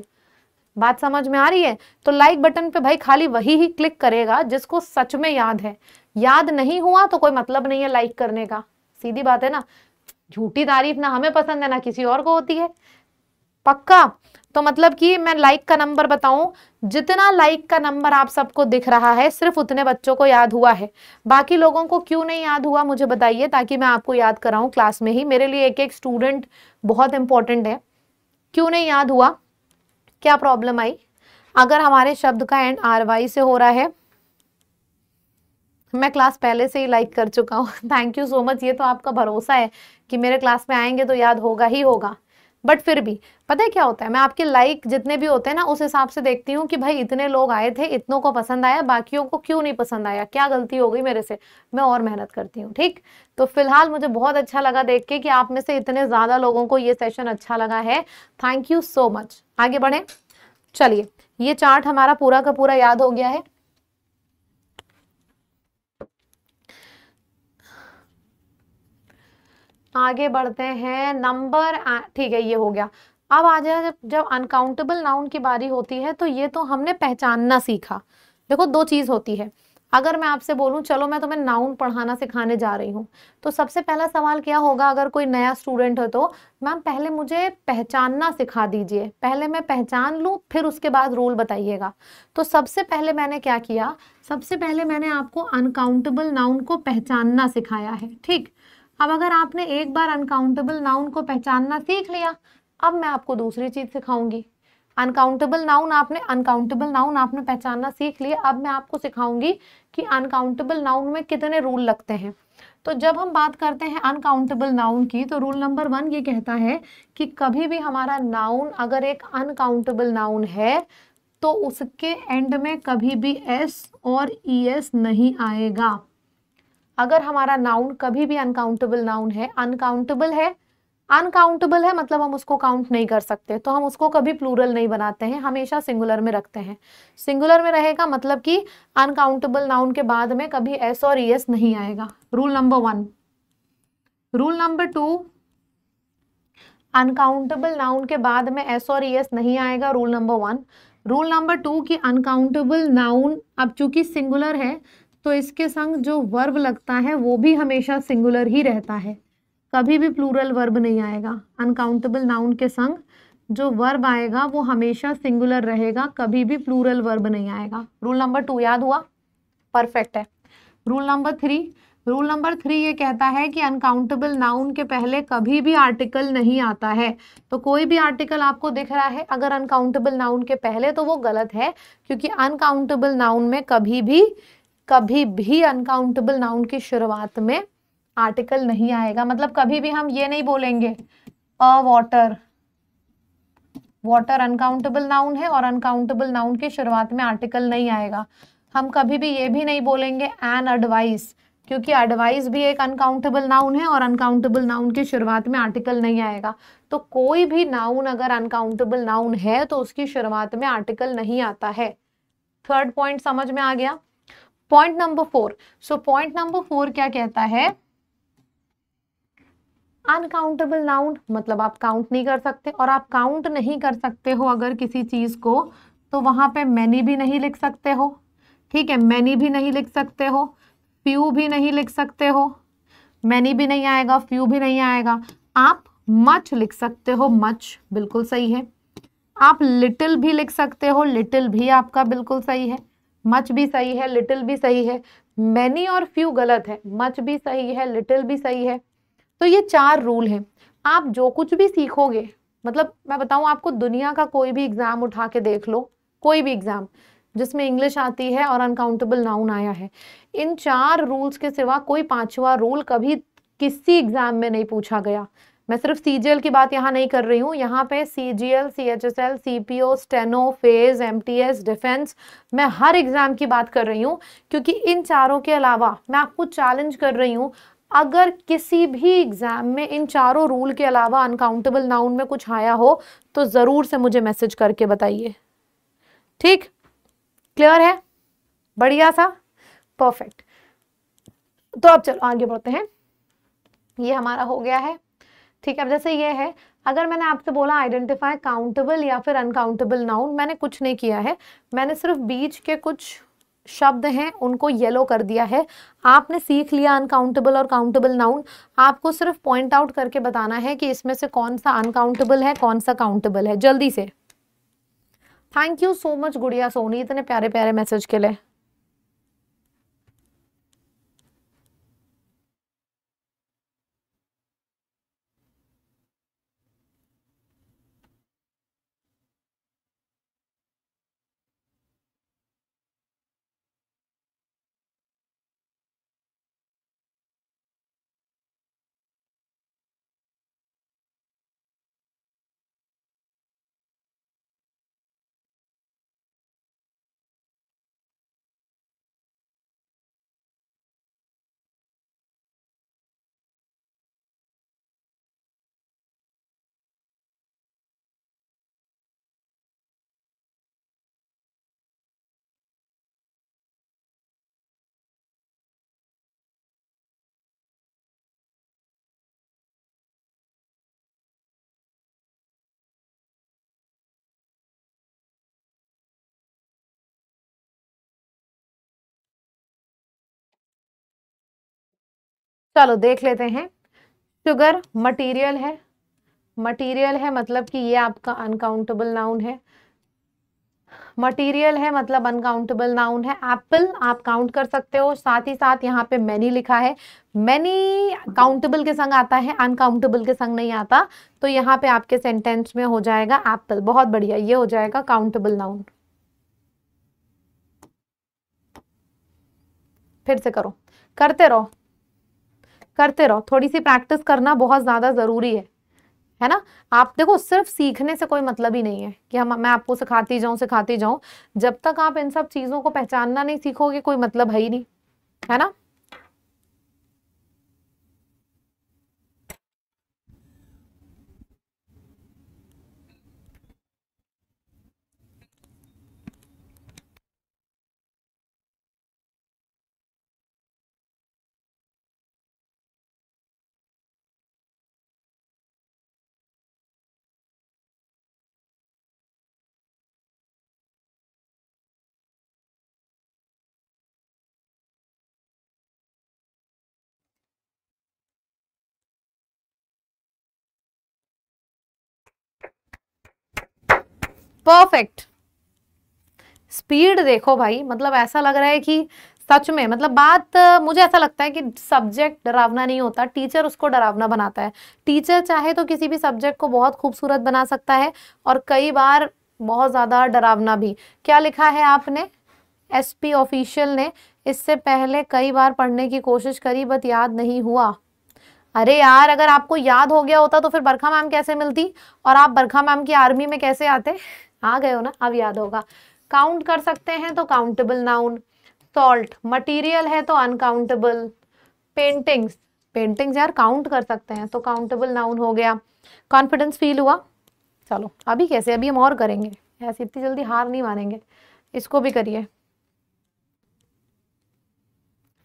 बात समझ में आ रही है तो लाइक बटन पे भाई खाली वही ही क्लिक करेगा जिसको सच में याद है याद नहीं हुआ तो कोई मतलब नहीं है लाइक करने का सीधी बात है ना झूठी तारीफ ना हमें पसंद है ना किसी और को होती है पक्का तो मतलब कि मैं लाइक का नंबर बताऊं जितना लाइक का नंबर आप सबको दिख रहा है सिर्फ उतने बच्चों को याद हुआ है बाकी लोगों को क्यों नहीं याद हुआ मुझे बताइए ताकि मैं आपको याद कराऊं क्लास में ही मेरे लिए एक एक स्टूडेंट बहुत इंपॉर्टेंट है क्यों नहीं याद हुआ क्या प्रॉब्लम आई अगर हमारे शब्द का एंड आर वाई से हो रहा है मैं क्लास पहले से ही लाइक कर चुका हूँ थैंक यू सो मच ये तो आपका भरोसा है कि मेरे क्लास में आएंगे तो याद होगा ही होगा बट फिर भी पता है क्या होता है मैं आपके लाइक जितने भी होते हैं ना उस हिसाब से देखती हूँ कि भाई इतने लोग आए थे इतनों को पसंद आया बाकियों को क्यों नहीं पसंद आया क्या गलती हो गई मेरे से मैं और मेहनत करती हूँ ठीक तो फिलहाल मुझे बहुत अच्छा लगा देख के कि आप में से इतने ज़्यादा लोगों को ये सेशन अच्छा लगा है थैंक यू सो मच आगे बढ़ें चलिए ये चार्ट हमारा पूरा का पूरा याद हो गया है आगे बढ़ते हैं नंबर ठीक है ये हो गया अब आ जाए जब जब अनकाउंटेबल नाउन की बारी होती है तो ये तो हमने पहचानना सीखा देखो दो चीज़ होती है अगर मैं आपसे बोलूं चलो मैं तुम्हें नाउन पढ़ाना सिखाने जा रही हूँ तो सबसे पहला सवाल क्या होगा अगर कोई नया स्टूडेंट हो तो मैम पहले मुझे पहचानना सिखा दीजिए पहले मैं पहचान लूं फिर उसके बाद रूल बताइएगा तो सबसे पहले मैंने क्या किया सबसे पहले मैंने आपको अनकाउंटेबल नाउन को पहचानना सिखाया है ठीक अब अगर आपने एक बार अनकाउंटेबल नाउन को पहचानना सीख लिया अब मैं आपको दूसरी चीज़ सिखाऊंगी अनकाउंटेबल नाउन आपने अनकाउंटेबल नाउन आपने पहचानना सीख लिया अब मैं आपको सिखाऊंगी कि अनकाउंटेबल नाउन में कितने रूल लगते हैं तो जब हम बात करते हैं अनकाउंटेबल नाउन की तो रूल नंबर वन ये कहता है कि कभी भी हमारा नाउन अगर एक अनकाउंटेबल नाउन है तो उसके एंड में कभी भी एस और ई एस नहीं आएगा अगर हमारा नाउन कभी भी अनकाउंटेबल नाउन है अनकाउंटेबल है अनकाउंटेबल है मतलब हम उसको काउंट नहीं कर सकते तो हम उसको कभी प्लूरल नहीं बनाते हैं हमेशा सिंगुलर में रखते हैं सिंगुलर में रहेगा मतलब कि अनकाउंटेबल नाउन के बाद में कभी एस और ई e एस नहीं आएगा rule number one rule number two uncountable noun के बाद में एस और ई e एस नहीं आएगा rule number one rule number two की अनकाउंटेबल नाउन अब चूंकि सिंगुलर है तो इसके संग जो वर्ब लगता है वो भी हमेशा सिंगुलर ही रहता है कभी भी प्लूरल वर्ब नहीं आएगा अनकाउंटेबल नाउन के संग जो वर्ब आएगा वो हमेशा सिंगुलर रहेगा कभी भी प्लूरल वर्ब नहीं आएगा रूल नंबर टू याद हुआ परफेक्ट है rule number three rule number three ये कहता है कि अनकाउंटेबल नाउन के पहले कभी भी आर्टिकल नहीं आता है तो कोई भी आर्टिकल आपको दिख रहा है अगर अनकाउंटेबल नाउन के पहले तो वो गलत है क्योंकि अनकाउंटेबल नाउन में कभी भी कभी भी अनकाउंटेबल नाउन की शुरुआत में आर्टिकल नहीं आएगा मतलब कभी भी हम ये नहीं बोलेंगे a water water uncountable noun है और अनकाउंटेबल नाउन की शुरुआत में आर्टिकल नहीं आएगा हम कभी भी ये भी नहीं बोलेंगे एन एडवाइस क्योंकि एडवाइस भी एक अनकाउंटेबल नाउन है और अनकाउंटेबल नाउन की शुरुआत में आर्टिकल नहीं आएगा तो कोई भी नाउन अगर अनकाउंटेबल नाउन है तो उसकी शुरुआत में आर्टिकल नहीं आता है थर्ड पॉइंट समझ में आ गया point number four so point number four क्या कहता है अनकाउंटेबल नाउन मतलब आप काउंट नहीं कर सकते और आप काउंट नहीं कर सकते हो अगर किसी चीज़ को तो वहां पे मैनी भी नहीं लिख सकते हो ठीक है मैनी भी नहीं लिख सकते हो फ्यू भी नहीं लिख सकते हो मैनी भी नहीं आएगा फ्यू भी नहीं आएगा आप मच लिख सकते हो मच बिल्कुल सही है आप लिटिल भी लिख सकते हो लिटिल भी आपका बिल्कुल सही है मच भी सही है लिटिल भी सही है मैनी और फ्यू गलत है मच भी सही है लिटिल भी सही है तो ये चार रूल हैं आप जो कुछ भी सीखोगे मतलब मैं बताऊं आपको दुनिया का कोई भी एग्ज़ाम उठा के देख लो कोई भी एग्ज़ाम जिसमें इंग्लिश आती है और अनकाउंटेबल नाउन आया है इन चार रूल्स के सिवा कोई पांचवा रूल कभी किसी एग्ज़ाम में नहीं पूछा गया मैं सिर्फ सी की बात यहाँ नहीं कर रही हूँ यहाँ पे C G L C H S L C P O steno phase M T S defence मैं हर एग्ज़ाम की बात कर रही हूँ क्योंकि इन चारों के अलावा मैं आपको चैलेंज कर रही हूँ अगर किसी भी एग्ज़ाम में इन चारों रूल के अलावा अनकाउंटेबल नाउन में कुछ आया हो तो ज़रूर से मुझे मैसेज करके बताइए ठीक क्लियर है बढ़िया सा परफेक्ट तो अब चलो आगे बढ़ते हैं ये हमारा हो गया है ठीक है अब जैसे ये है अगर मैंने आपसे बोला आइडेंटिफाई काउंटेबल या फिर अनकाउंटेबल नाउन मैंने कुछ नहीं किया है मैंने सिर्फ बीच के कुछ शब्द हैं उनको येलो कर दिया है आपने सीख लिया अनकाउंटेबल और काउंटेबल नाउन आपको सिर्फ पॉइंट आउट करके बताना है कि इसमें से कौन सा अनकाउंटेबल है कौन सा काउंटेबल है जल्दी से थैंक यू सो मच गुड़िया सोनी इतने प्यारे प्यारे मैसेज के लिए चलो देख लेते हैं शुगर मटेरियल है मटेरियल है मतलब कि ये आपका अनकाउंटेबल नाउन है मटेरियल है मतलब अनकाउंटेबल नाउन है एप्पल आप काउंट कर सकते हो साथ ही साथ यहाँ पे मैनी लिखा है मैनी काउंटेबल के संग आता है अनकाउंटेबल के संग नहीं आता तो यहाँ पे आपके सेंटेंस में हो जाएगा एप्पल बहुत बढ़िया ये हो जाएगा काउंटेबल नाउन फिर से करो करते रहो करते रहो थोड़ी सी प्रैक्टिस करना बहुत ज़्यादा ज़रूरी है है ना आप देखो सिर्फ सीखने से कोई मतलब ही नहीं है कि हम मैं आपको सिखाती जाऊं सिखाती जाऊं जब तक आप इन सब चीज़ों को पहचानना नहीं सीखोगे कोई मतलब है ही नहीं है ना परफेक्ट स्पीड देखो भाई मतलब ऐसा लग रहा है कि सच में मतलब बात मुझे ऐसा लगता है कि सब्जेक्ट डरावना नहीं होता टीचर उसको डरावना बनाता है टीचर चाहे तो किसी भी सब्जेक्ट को बहुत खूबसूरत बना सकता है और कई बार बहुत ज़्यादा डरावना भी क्या लिखा है आपने एसपी ऑफिशियल ने इससे पहले कई बार पढ़ने की कोशिश करी बट याद नहीं हुआ अरे यार अगर आपको याद हो गया होता तो फिर बरखा मैम कैसे मिलती और आप बरखा मैम की आर्मी में कैसे आते आ गए हो ना अब याद होगा काउंट कर सकते हैं तो काउंटेबल नाउन सॉल्ट मटीरियल है तो अनकाउंटेबल पेंटिंग्स पेंटिंग्स यार काउंट कर सकते हैं तो काउंटेबल नाउन हो गया कॉन्फिडेंस फील हुआ चलो अभी कैसे अभी हम और करेंगे ऐसे इतनी जल्दी हार नहीं मानेंगे इसको भी करिए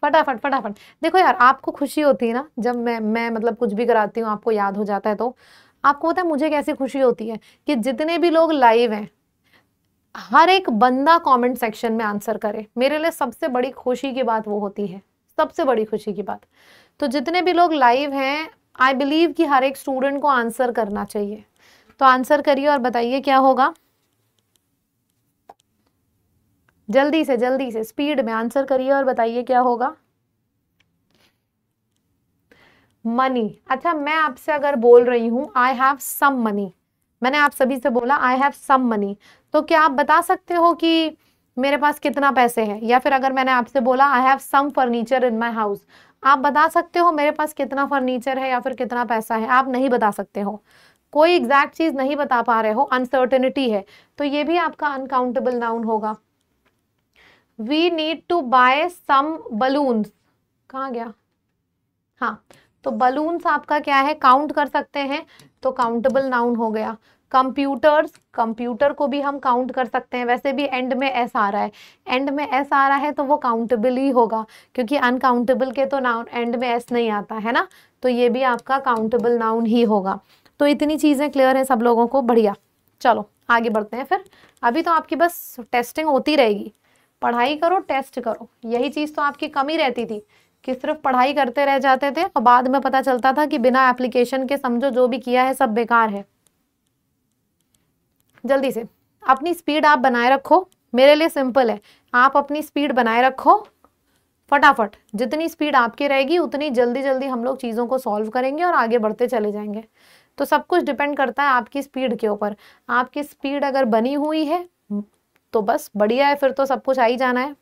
फटाफट फटाफट देखो यार आपको खुशी होती है ना जब मैं मैं मतलब कुछ भी कराती हूँ आपको याद हो जाता है तो आपको पता है मुझे कैसी खुशी होती है कि जितने भी लोग लाइव हैं हर एक बंदा कमेंट सेक्शन में आंसर करे मेरे लिए सबसे बड़ी खुशी की बात वो होती है सबसे बड़ी खुशी की बात तो जितने भी लोग लाइव हैं आई बिलीव कि हर एक स्टूडेंट को आंसर करना चाहिए तो आंसर करिए और बताइए क्या होगा जल्दी से जल्दी से स्पीड में आंसर करिए और बताइए क्या होगा मनी अच्छा मैं आपसे अगर बोल रही हूँ आई हैव सम मनी मैंने आप सभी से बोला आई हैव सम मनी तो क्या आप बता सकते हो कि मेरे पास कितना पैसे हैं या फिर अगर मैंने आपसे बोला I have some furniture in my house आप बता सकते हो मेरे पास कितना फर्नीचर है या फिर कितना पैसा है आप नहीं बता सकते हो कोई एग्जैक्ट चीज़ नहीं बता पा रहे हो अनसर्टेनिटी है तो ये भी आपका अनकाउंटेबल नाउन होगा we need to buy some balloon कहा गया हाँ तो बलून्स आपका क्या है काउंट कर सकते हैं तो काउंटेबल नाउन हो गया कंप्यूटर्स कंप्यूटर को भी हम काउंट कर सकते हैं वैसे भी एंड में एस आ रहा है एंड में एस आ रहा है तो वो काउंटेबल ही होगा क्योंकि अनकाउंटेबल के तो नाउन एंड में एस नहीं आता है ना तो ये भी आपका काउंटेबल नाउन ही होगा तो इतनी चीज़ें क्लियर हैं सब लोगों को बढ़िया चलो आगे बढ़ते हैं फिर अभी तो आपकी बस टेस्टिंग होती रहेगी पढ़ाई करो टेस्ट करो यही चीज़ तो आपकी कमी रहती थी कि सिर्फ पढ़ाई करते रह जाते थे और बाद में पता चलता था कि बिना एप्लीकेशन के समझो जो भी किया है सब बेकार है जल्दी से अपनी स्पीड आप बनाए रखो मेरे लिए सिंपल है आप अपनी स्पीड बनाए रखो फटाफट जितनी स्पीड आपकी रहेगी उतनी जल्दी जल्दी हम लोग चीज़ों को सॉल्व करेंगे और आगे बढ़ते चले जाएंगे तो सब कुछ डिपेंड करता है आपकी स्पीड के ऊपर आपकी स्पीड अगर बनी हुई है तो बस बढ़िया है फिर तो सब कुछ आ ही जाना है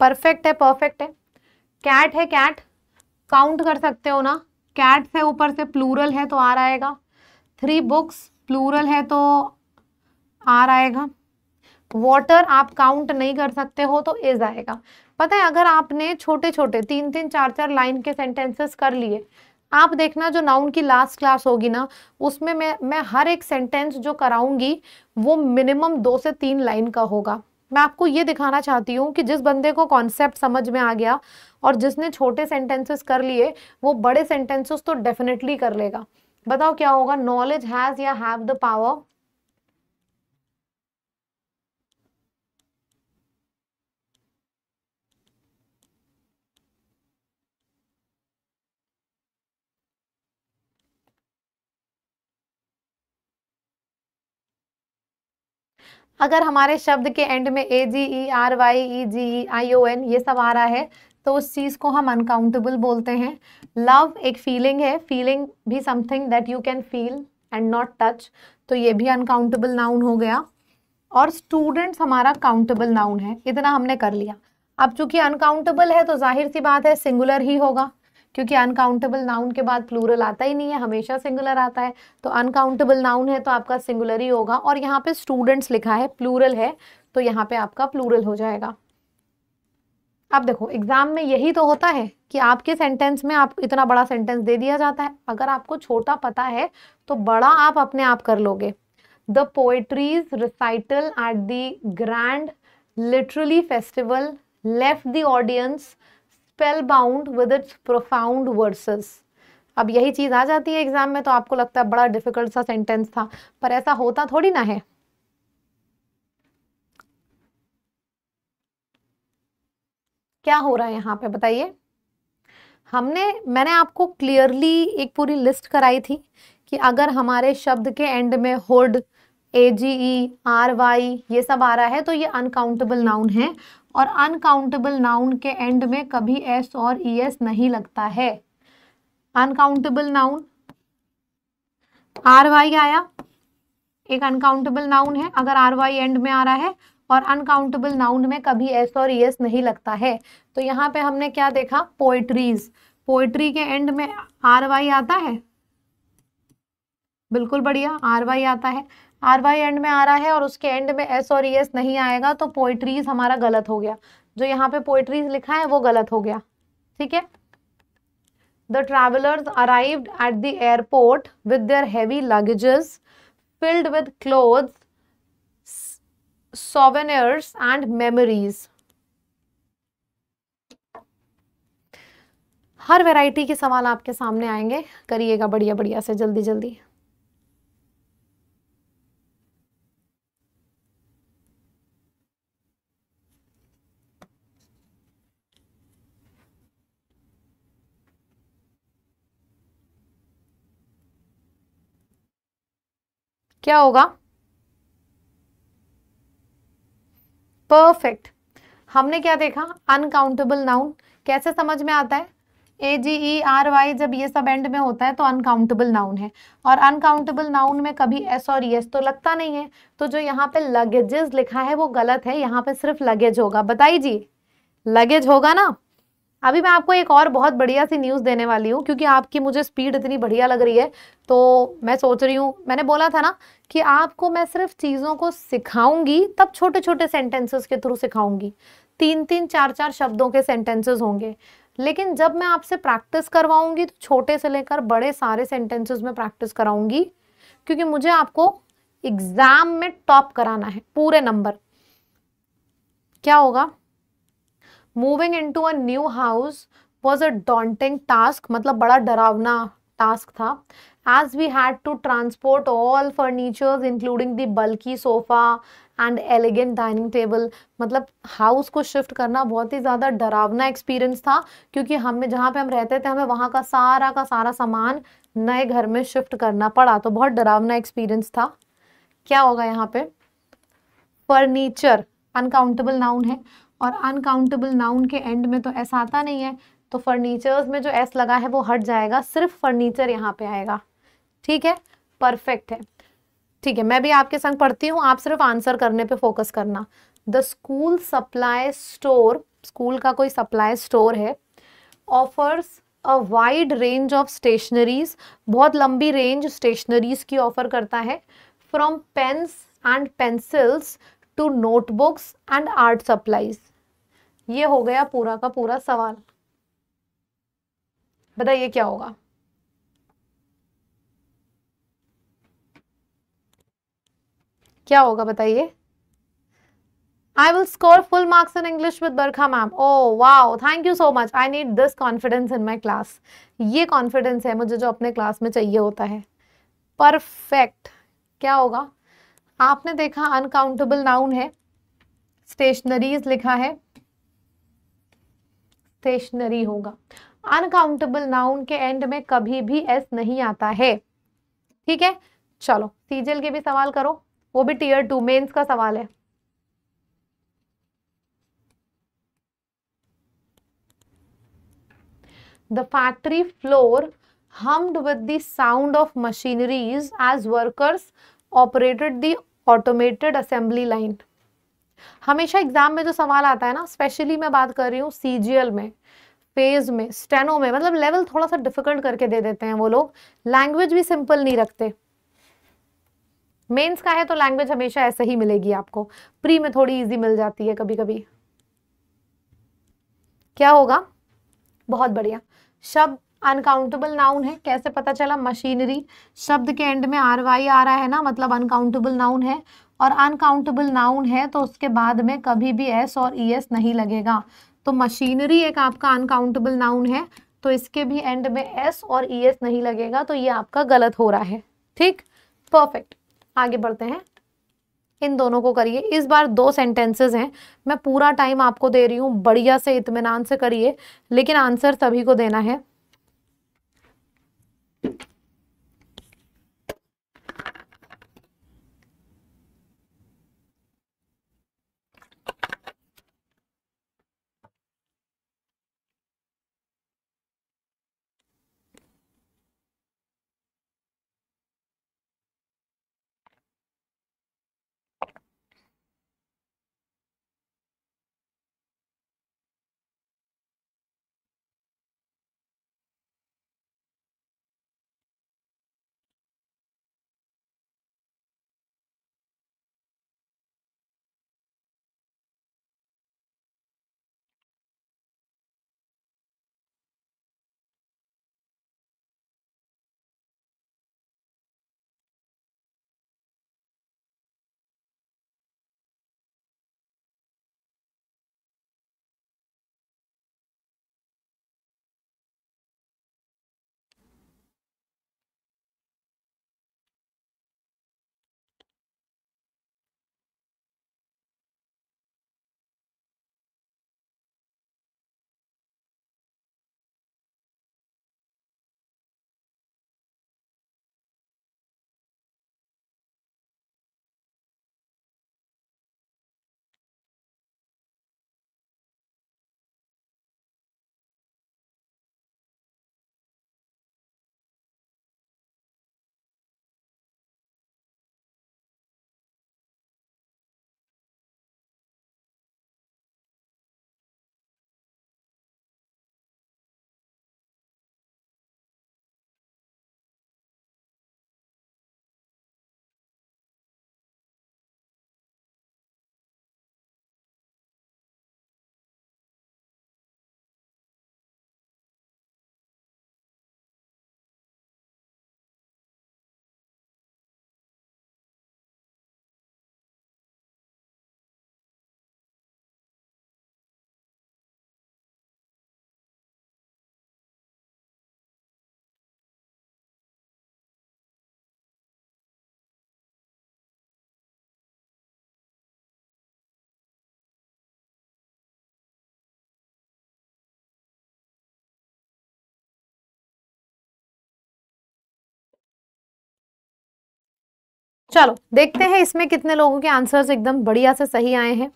परफेक्ट है परफेक्ट है कैट है कैट काउंट कर सकते हो ना कैट से ऊपर से प्लूरल है तो आर आएगा थ्री बुक्स प्लूरल है तो आ आएगा वाटर आप काउंट नहीं कर सकते हो तो इज आएगा पता है अगर आपने छोटे छोटे तीन तीन चार चार लाइन के सेंटेंसेस कर लिए आप देखना जो नाउन की लास्ट क्लास होगी ना उसमें मैं मैं हर एक सेंटेंस जो कराऊंगी वो मिनिमम दो से तीन लाइन का होगा मैं आपको ये दिखाना चाहती हूँ कि जिस बंदे को कॉन्सेप्ट समझ में आ गया और जिसने छोटे सेंटेंसेस कर लिए वो बड़े सेंटेंसेस तो डेफिनेटली कर लेगा बताओ क्या होगा नॉलेज हैज़ या हैव द पावर अगर हमारे शब्द के एंड में A G E R Y E G E I O N ये सब आ रहा है तो उस चीज़ को हम अनकाउंटेबल बोलते हैं लव एक फीलिंग है फीलिंग भी something that you can feel and not touch तो ये भी अनकाउंटेबल नाउन हो गया और स्टूडेंट्स हमारा काउंटेबल नाउन है इतना हमने कर लिया अब चूंकि अनकाउंटेबल है तो जाहिर सी बात है सिंगुलर ही होगा क्योंकि अनकाउंटेबल नाउन के बाद प्लूरल आता ही नहीं है हमेशा सिंगुलर आता है तो अनकाउंटेबल नाउन है तो आपका सिंगुलर ही होगा और यहाँ पे स्टूडेंट्स लिखा है प्लूरल है तो यहाँ पे आपका प्लूरल हो जाएगा अब देखो एग्जाम में यही तो होता है कि आपके सेंटेंस में आप इतना बड़ा सेंटेंस दे दिया जाता है अगर आपको छोटा पता है तो बड़ा आप अपने आप कर लोगे the poetries recital at the grand literary festival left the audience bound with its profound verses अब यही चीज़ आ जाती है एग्जाम में तो आपको लगता है बड़ा डिफिकल्ट सा सेंटेंस था पर ऐसा होता थोड़ी ना है क्या हो रहा है यहाँ पे बताइए हमने मैंने आपको क्लियरली एक पूरी लिस्ट कराई थी कि अगर हमारे शब्द के एंड में होड ए जी ई आर वाई ये सब आ रहा है तो ये अनकाउंटेबल नाउन है और अनकाउंटेबल नाउन के एंड में कभी एस और ई एस नहीं लगता है अनकाउंटेबल नाउन आर वाई आया एक अनकाउंटेबल नाउन है अगर आर वाई एंड में आ रहा है और अनकाउंटेबल नाउन में कभी एस और ई एस नहीं लगता है तो यहाँ पे हमने क्या देखा पोएट्रीज पोएट्री के एंड में आर वाई आता है बिल्कुल बढ़िया आर वाई आता है आर वाई एंड में आ रहा है और उसके एंड में एस और एस e नहीं आएगा तो पोइट्रीज हमारा गलत हो गया जो यहाँ पे पोइट्रीज लिखा है वो गलत हो गया ठीक है the travellers arrive at the airport with their heavy luggages filled with cloth souvenirs and memories हर वैरायटी के सवाल आपके सामने आएंगे करिएगा बढ़िया बढ़िया से जल्दी जल्दी क्या होगा परफेक्ट हमने क्या देखा अनकाउंटेबल नाउन कैसे समझ में आता है ए जी ई आर वाई जब ये सब एंड में होता है तो अनकाउंटेबल नाउन है और अनकाउंटेबल नाउन में कभी एस और यस e तो लगता नहीं है तो जो यहाँ पे लगेजेस लिखा है वो गलत है यहाँ पे सिर्फ लगेज होगा बताइए लगेज होगा ना अभी मैं आपको एक और बहुत बढ़िया सी न्यूज़ देने वाली हूँ क्योंकि आपकी मुझे स्पीड इतनी बढ़िया लग रही है तो मैं सोच रही हूँ मैंने बोला था ना कि आपको मैं सिर्फ चीज़ों को सिखाऊंगी तब छोटे छोटे सेंटेंसेस के थ्रू सिखाऊंगी तीन तीन चार चार शब्दों के सेंटेंसेस होंगे लेकिन जब मैं आपसे प्रैक्टिस करवाऊंगी तो छोटे से लेकर बड़े सारे सेंटेंसेस में प्रैक्टिस कराऊंगी क्योंकि मुझे आपको एग्ज़ाम में टॉप कराना है पूरे नंबर क्या होगा moving into a new house was a daunting task मतलब बड़ा डरावना टास्क था as we had to transport all furnitures including the bulky sofa and elegant dining table मतलब हाउस को शिफ्ट करना बहुत ही ज़्यादा डरावना एक्सपीरियंस था क्योंकि हमें जहाँ पे हम रहते थे हमें वहाँ का सारा का सारा सामान नए घर में शिफ्ट करना पड़ा तो बहुत डरावना एक्सपीरियंस था क्या होगा यहाँ पे फर्नीचर अनकाउंटेबल नाउन है और अनकाउंटेबल नाउन के एंड में तो ऐसा आता नहीं है तो फर्नीचर्स में जो एस लगा है वो हट जाएगा सिर्फ फर्नीचर यहाँ पे आएगा ठीक है परफेक्ट है ठीक है मैं भी आपके संग पढ़ती हूँ आप सिर्फ आंसर करने पे फोकस करना the school supply store school का कोई सप्लाई स्टोर है offers a wide range of stationeries बहुत लंबी रेंज स्टेशनरीज की ऑफर करता है from pens and pencils to notebooks and art supplies ये हो गया पूरा का पूरा सवाल बताइए क्या होगा क्या होगा बताइए I will score full marks in English with Barkha ma'am oh wow thank you so much I need this confidence in my class ये कॉन्फिडेंस है मुझे जो अपने क्लास में चाहिए होता है परफेक्ट क्या होगा आपने देखा अनकाउंटेबल नाउन है स्टेशनरीज लिखा है स्टेशनरी होगा अनकाउंटेबल नाउन के एंड में कभी भी एस नहीं आता है ठीक है चलो सीजल के भी सवाल करो वो भी टीयर टू मेंस का सवाल है the factory floor hummed with the sound of machineries as workers operated the automated assembly line हमेशा एग्जाम में जो सवाल आता है ना स्पेशली मैं बात कर रही हूँ सीजीएल में फेज में स्टेनो में मतलब लेवल थोड़ा सा डिफिकल्ट करके दे देते हैं वो लोग लैंग्वेज भी सिंपल नहीं रखते मेंस का है तो लैंग्वेज हमेशा ऐसे ही मिलेगी आपको प्री में थोड़ी इजी मिल जाती है कभी कभी क्या होगा बहुत बढ़िया शब्द अनकाउंटेबल नाउन है कैसे पता चला मशीनरी शब्द के एंड में आर वाई आ रहा है ना मतलब अनकाउंटेबल नाउन है और अनकाउंटेबल नाउन है तो उसके बाद में कभी भी एस और ई e एस नहीं लगेगा तो मशीनरी एक आपका अनकाउंटेबल नाउन है तो इसके भी एंड में एस और ई e एस नहीं लगेगा तो ये आपका गलत हो रहा है ठीक परफेक्ट आगे बढ़ते हैं इन दोनों को करिए इस बार दो सेंटेंसेस हैं मैं पूरा टाइम आपको दे रही हूँ बढ़िया से इतमान से करिए लेकिन आंसर सभी को देना है चलो देखते हैं इसमें कितने लोगों के आंसर्स एकदम बढ़िया से सही आए हैं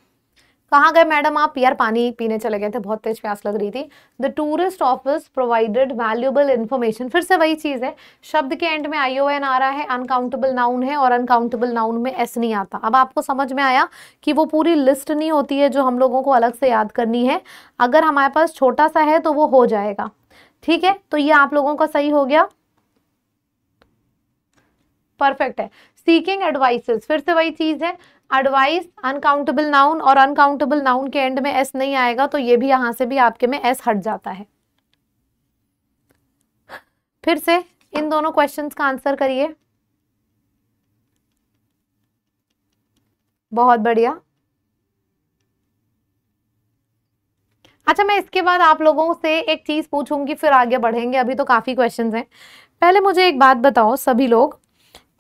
कहाँ गए मैडम आप यार पानी पीने चले गए थे बहुत तेज प्यास लग रही थी the tourist office provided valuable information फिर से वही चीज़ है शब्द के एंड में आई ओ एन आ रहा है अनकाउंटेबल नाउन है और अनकाउंटेबल नाउन में एस नहीं आता अब आपको समझ में आया कि वो पूरी लिस्ट नहीं होती है जो हम लोगों को अलग से याद करनी है अगर हमारे पास छोटा सा है तो वो हो जाएगा ठीक है तो ये आप लोगों का सही हो गया परफेक्ट है सीकिंग एडवाइसेस फिर से वही चीज़ है एडवाइस अनकाउंटेबल नाउन और अनकाउंटेबल नाउन के एंड में एस नहीं आएगा तो ये भी यहां से भी आपके में एस हट जाता है फिर से इन दोनों क्वेश्चंस का आंसर करिए बहुत बढ़िया अच्छा मैं इसके बाद आप लोगों से एक चीज़ पूछूंगी फिर आगे बढ़ेंगे अभी तो काफ़ी क्वेश्चंस हैं पहले मुझे एक बात बताओ सभी लोग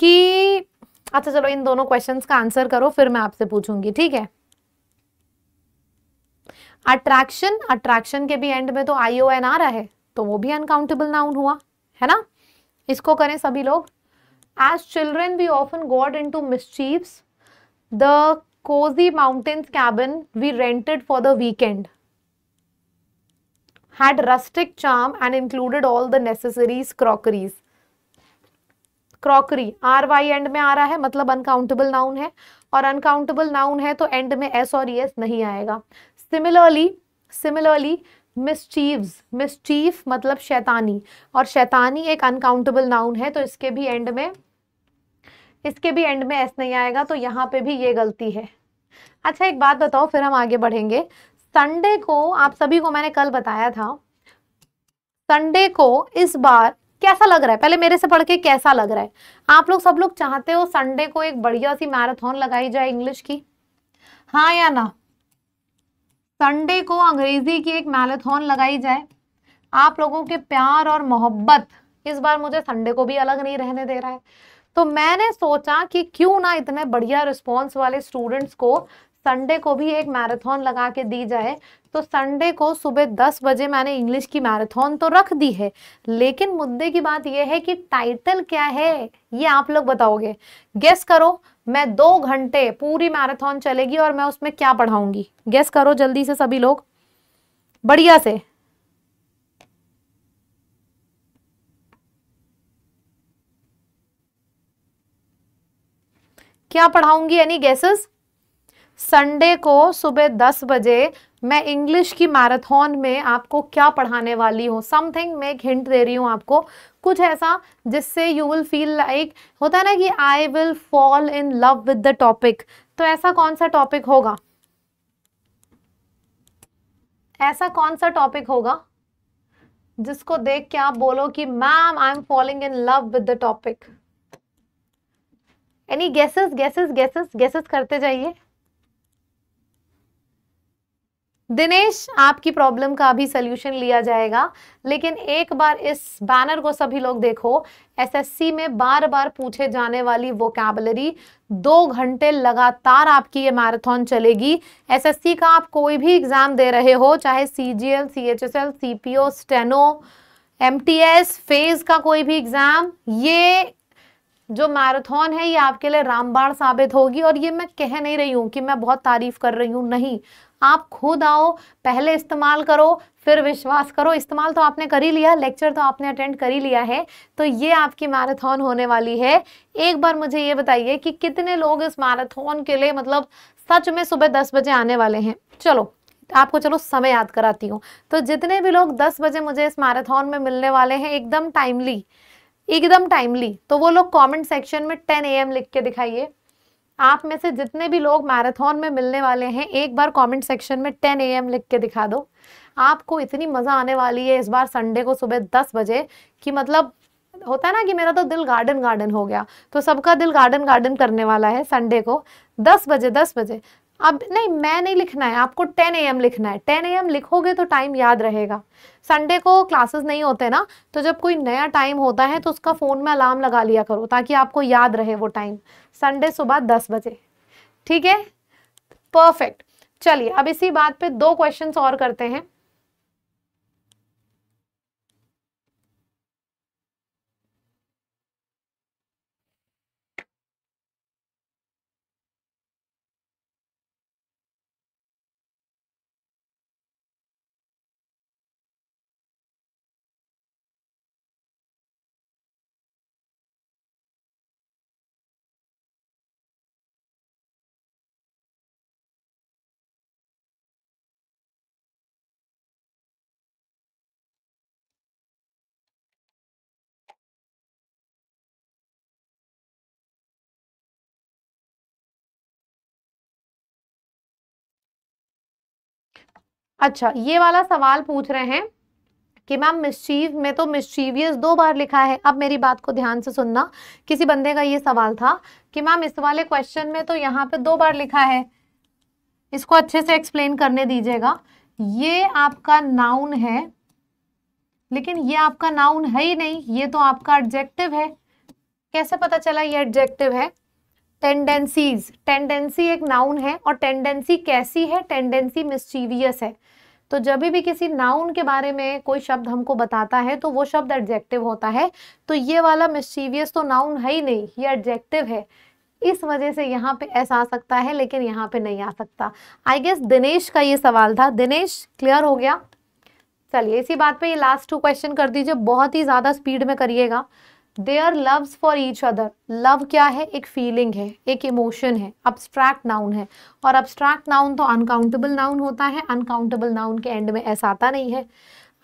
कि अच्छा चलो इन दोनों क्वेश्चन का आंसर करो फिर मैं आपसे पूछूंगी ठीक है अट्रैक्शन अट्रैक्शन के भी एंड में तो आई ओ एन आ रहा है तो वो भी अनकाउंटेबल नाउन हुआ है ना इसको करें सभी लोग as children we often got into मिसचीव्स the cosy mountains cabin we rented for the weekend had rustic charm and included all the necessaries crockeries crockery R Y end में आ रहा है मतलब अनकाउंटेबल नाउन है और अनकाउंटेबल नाउन है तो एंड में एस और एस e नहीं आएगा सिमिलरली सिमिलरली मिसचीव्स मिसचीफ मतलब शैतानी और शैतानी एक अनकाउंटेबल नाउन है तो इसके भी एंड में इसके भी एंड में एस नहीं आएगा तो यहाँ पे भी ये गलती है अच्छा एक बात बताओ फिर हम आगे बढ़ेंगे संडे को आप सभी को मैंने कल बताया था संडे को इस बार कैसा लग रहा है पहले मेरे से पढ़ के कैसा लग रहा है आप लोग सब लोग चाहते हो संडे को एक बढ़िया सी मैराथन लगाई जाए इंग्लिश की हाँ या ना संडे को अंग्रेजी की एक मैराथन लगाई जाए आप लोगों के प्यार और मोहब्बत इस बार मुझे संडे को भी अलग नहीं रहने दे रहा है तो मैंने सोचा कि क्यों ना इतने बढ़िया रिस्पॉन्स वाले स्टूडेंट्स को संडे को भी एक मैराथन लगा के दी जाए तो संडे को सुबह दस बजे मैंने इंग्लिश की मैराथन तो रख दी है लेकिन मुद्दे की बात यह है कि टाइटल क्या है ये आप लोग बताओगे गेस करो मैं दो घंटे पूरी मैराथन चलेगी और मैं उसमें क्या पढ़ाऊंगी गेस करो जल्दी से सभी लोग बढ़िया से क्या पढ़ाऊंगी एनी गैसेस संडे को सुबह दस बजे मैं इंग्लिश की मैराथन में आपको क्या पढ़ाने वाली हूँ समथिंग मैं एक हिंट दे रही हूँ आपको कुछ ऐसा जिससे यू विल फील लाइक होता है ना कि I will fall in love with the topic तो ऐसा कौन सा टॉपिक होगा ऐसा कौन सा टॉपिक होगा जिसको देख के आप बोलो कि ma'am I am falling in love with the topic any guesses guesses guesses guesses करते जाइए दिनेश आपकी प्रॉब्लम का अभी सोल्यूशन लिया जाएगा लेकिन एक बार इस बैनर को सभी लोग देखो एसएससी में बार बार पूछे जाने वाली कैबलरी दो घंटे लगातार आपकी ये मैराथन चलेगी एसएससी का आप कोई भी एग्ज़ाम दे रहे हो चाहे C G L C H S L steno M T S phase का कोई भी एग्ज़ाम ये जो मैराथन है ये आपके लिए रामबाण साबित होगी और ये मैं कह नहीं रही हूँ कि मैं बहुत तारीफ़ कर रही हूँ नहीं आप खुद आओ पहले इस्तेमाल करो फिर विश्वास करो इस्तेमाल तो आपने कर ही लिया लेक्चर तो आपने अटेंड कर ही लिया है तो ये आपकी मैराथन होने वाली है एक बार मुझे ये बताइए कि कितने लोग इस मैराथन के लिए मतलब सच में सुबह दस बजे आने वाले हैं चलो आपको चलो समय याद कराती हूँ तो जितने भी लोग दस बजे मुझे इस मैराथन में मिलने वाले हैं एकदम टाइमली एकदम टाइमली तो वो लोग कमेंट सेक्शन में ए एम लिख के दिखाइए आप में से जितने भी लोग मैराथन में मिलने वाले हैं एक बार कमेंट सेक्शन में 10 एम लिख के दिखा दो आपको इतनी मज़ा आने वाली है इस बार संडे को सुबह दस बजे कि मतलब होता है ना कि मेरा तो दिल गार्डन गार्डन हो गया तो सबका दिल गार्डन गार्डन करने वाला है संडे को दस बजे दस बजे अब नहीं मैं नहीं लिखना है आपको 10 एम लिखना है 10 एम लिखोगे तो टाइम याद रहेगा संडे को क्लासेस नहीं होते ना तो जब कोई नया टाइम होता है तो उसका फ़ोन में अलार्म लगा लिया करो ताकि आपको याद रहे वो टाइम संडे सुबह दस बजे ठीक है परफेक्ट चलिए अब इसी बात पे दो क्वेश्चंस और करते हैं अच्छा ये वाला सवाल पूछ रहे हैं कि मैम मिस्चीव में तो मिस्चीवियस दो बार लिखा है अब मेरी बात को ध्यान से सुनना किसी बंदे का ये सवाल था कि मैम इस वाले क्वेश्चन में तो यहाँ पे दो बार लिखा है इसको अच्छे से एक्सप्लेन करने दीजिएगा ये आपका नाउन है लेकिन ये आपका नाउन है ही नहीं ये तो आपका एडजेक्टिव है कैसे पता चला ये एडजेक्टिव है टेंडेंसीज टेंडेंसी एक नाउन है और टेंडेंसी कैसी है टेंडेंसी मिस्चीवियस है तो जब भी किसी नाउन के बारे में कोई शब्द हमको बताता है तो वो शब्द एडजेक्टिव होता है तो ये वाला मिस्टीवियस तो नाउन है ही नहीं ये एडजेक्टिव है इस वजह से यहाँ पे ऐसा आ सकता है लेकिन यहाँ पे नहीं आ सकता आई गेस दिनेश का ये सवाल था दिनेश क्लियर हो गया चलिए इसी बात पे ये लास्ट टू क्वेश्चन कर दीजिए बहुत ही ज़्यादा स्पीड में करिएगा their loves for each other love क्या है एक फीलिंग है एक इमोशन है अब्स्ट्रैक्ट नाउन है और अब्स्ट्रैक्ट नाउन तो अनकाउंटेबल नाउन होता है अनकाउंटेबल नाउन के एंड में ऐसा आता नहीं है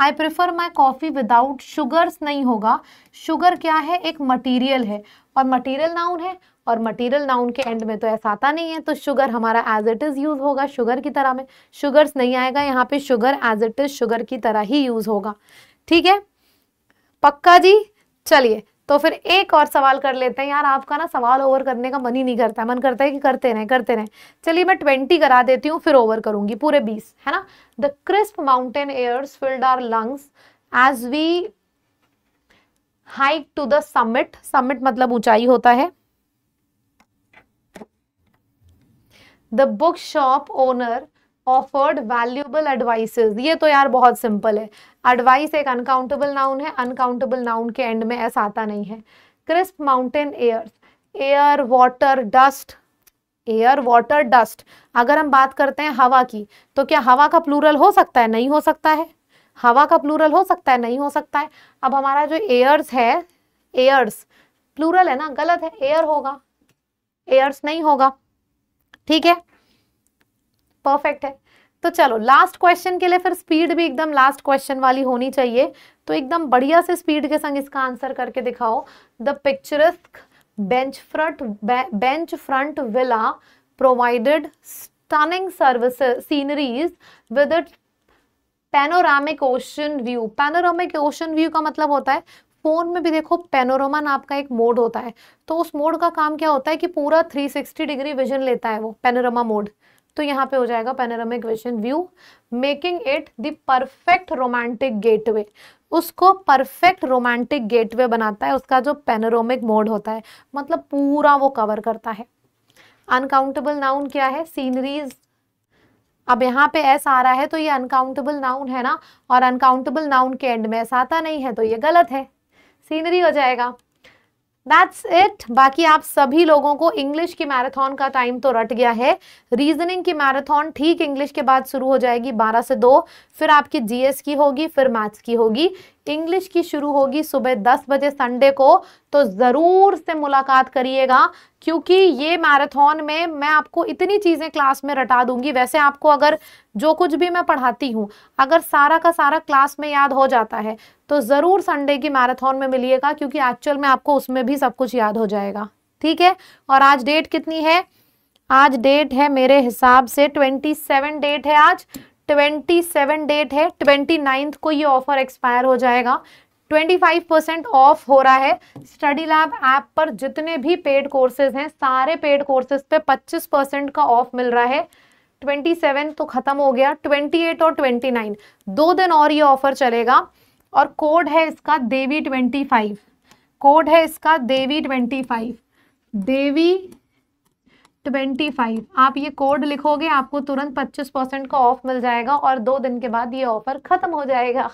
I prefer my coffee without sugars नहीं होगा शुगर क्या है एक मटीरियल है और मटीरियल नाउन है और मटीरियल नाउन के एंड में तो ऐसा आता नहीं है तो शुगर हमारा एज इट इज़ यूज़ होगा शुगर की तरह में शुगर्स नहीं आएगा यहाँ पे sugar as it is sugar की तरह ही यूज़ होगा ठीक है पक्का जी चलिए तो फिर एक और सवाल कर लेते हैं यार आपका ना सवाल ओवर करने का मन ही नहीं करता मन करता है कि करते रहें करते रहें चलिए मैं ट्वेंटी करा देती हूँ फिर ओवर करूंगी पूरे बीस है ना the crisp mountain airs filled our lungs as we hike to the summit summit मतलब ऊंचाई होता है the book shop owner offered valuable advices ये तो यार बहुत सिंपल है एडवाइस एक अनकाउंटेबल नाउन है अनकाउंटेबल नाउन के एंड में ऐसा आता नहीं है crisp mountain air air water dust air water dust अगर हम बात करते हैं हवा की तो क्या हवा का प्लूरल हो सकता है नहीं हो सकता है हवा का प्लूरल हो सकता है नहीं हो सकता है अब हमारा जो एयर्स है एयर्स प्लूरल है ना गलत है एयर होगा एयर्स नहीं होगा ठीक है परफेक्ट है तो चलो लास्ट क्वेश्चन के लिए फिर स्पीड भी एकदम लास्ट क्वेश्चन वाली होनी चाहिए तो एकदम बढ़िया से स्पीड के संग इसका आंसर करके दिखाओ the picturesque beach front beach front villa provided stunning service sceneries with panoramic ocean view panoramic ocean view का मतलब होता है फोन में भी देखो पेनोरमा नाम का एक मोड होता है तो उस मोड का काम क्या होता है कि पूरा 360 डिग्री विजन लेता है वो पेनोरामा मोड तो यहाँ पे हो जाएगा panoramic vision view making it the perfect romantic getaway उसको परफेक्ट रोमांटिक गेटवे बनाता है उसका जो पेनारोमिक मोड होता है मतलब पूरा वो कवर करता है अनकाउंटेबल नाउन क्या है सीनरीज अब यहाँ पे ऐसा आ रहा है तो ये अनकाउंटेबल नाउन है ना और अनकाउंटेबल नाउन के एंड में ऐसा आता नहीं है तो ये गलत है सीनरी हो जाएगा दैट्स इट बाकी आप सभी लोगों को इंग्लिश की मैराथन का टाइम तो रट गया है रीजनिंग की मैराथन ठीक इंग्लिश के बाद शुरू हो जाएगी 12 से 2 फिर आपकी जीएस की होगी फिर मैथ्स की होगी इंग्लिश की शुरू होगी सुबह दस बजे संडे को तो ज़रूर से मुलाकात करिएगा क्योंकि ये मैराथन में मैं आपको इतनी चीज़ें क्लास में रटा दूंगी वैसे आपको अगर जो कुछ भी मैं पढ़ाती हूँ अगर सारा का सारा क्लास में याद हो जाता है तो ज़रूर संडे की मैराथन में मिलिएगा क्योंकि एक्चुअल में आपको उसमें भी सब कुछ याद हो जाएगा ठीक है और आज डेट कितनी है आज डेट है मेरे हिसाब से ट्वेंटी सेवन डेट है आज ट्वेंटी सेवन डेट है ट्वेंटी नाइन्थ को ये ऑफर एक्सपायर हो जाएगा 25 परसेंट ऑफ हो रहा है स्टडी लैब ऐप पर जितने भी पेड कोर्सेज हैं सारे पेड कोर्सेज पे 25 परसेंट का ऑफ मिल रहा है 27 तो ख़त्म हो गया 28 और 29 दो दिन और ये ऑफर चलेगा और कोड है इसका देवी 25 कोड है इसका देवी 25 देवी ट्वेंटी फाइव आप ये कोड लिखोगे आपको तुरंत पच्चीस परसेंट का ऑफ मिल जाएगा और दो दिन के बाद ये ऑफर ख़त्म हो जाएगा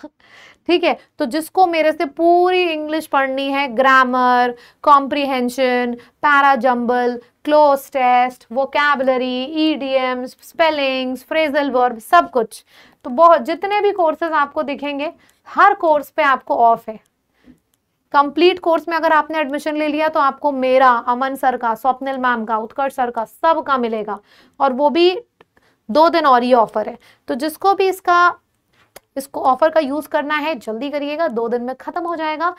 ठीक है तो जिसको मेरे से पूरी इंग्लिश पढ़नी है grammar comprehension parajumble cloze test vocabulary idioms spellings phrasal verb सब कुछ तो बहुत जितने भी कोर्सेज आपको दिखेंगे हर कोर्स पे आपको ऑफ है कंप्लीट कोर्स में अगर आपने एडमिशन ले लिया तो आपको मेरा अमन सर का स्वप्निल मैम का उत्कर्ष सर का सब का मिलेगा और वो भी दो दिन और ये ऑफर है तो जिसको भी इसका इसको ऑफर का यूज करना है जल्दी करिएगा दो दिन में खत्म हो जाएगा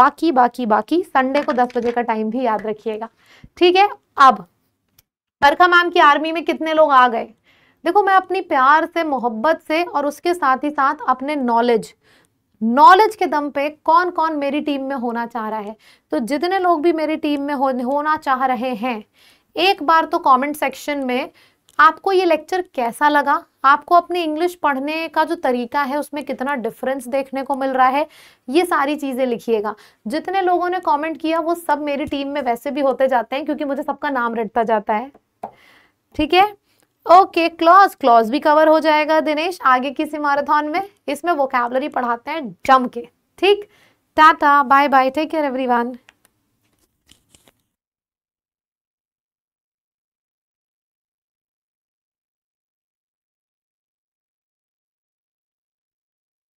बाकी बाकी बाकी संडे को दस बजे का टाइम भी याद रखिएगा ठीक है अब परखा मैम की आर्मी में कितने लोग आ गए देखो मैं अपनी प्यार से मोहब्बत से और उसके साथ ही साथ अपने नॉलेज नॉलेज के दम पे कौन कौन मेरी टीम में होना चाह रहा है तो जितने लोग भी मेरी टीम में हो, होना चाह रहे हैं एक बार तो कमेंट सेक्शन में आपको ये लेक्चर कैसा लगा आपको अपनी इंग्लिश पढ़ने का जो तरीका है उसमें कितना डिफरेंस देखने को मिल रहा है ये सारी चीज़ें लिखिएगा जितने लोगों ने कमेंट किया वो सब मेरी टीम में वैसे भी होते जाते हैं क्योंकि मुझे सबका नाम रटता जाता है ठीक है ओके क्लॉज क्लॉज भी कवर हो जाएगा दिनेश आगे किसी मैराथन में इसमें वोकेबलरी पढ़ाते हैं जम के ठीक tata bye bye take care everyone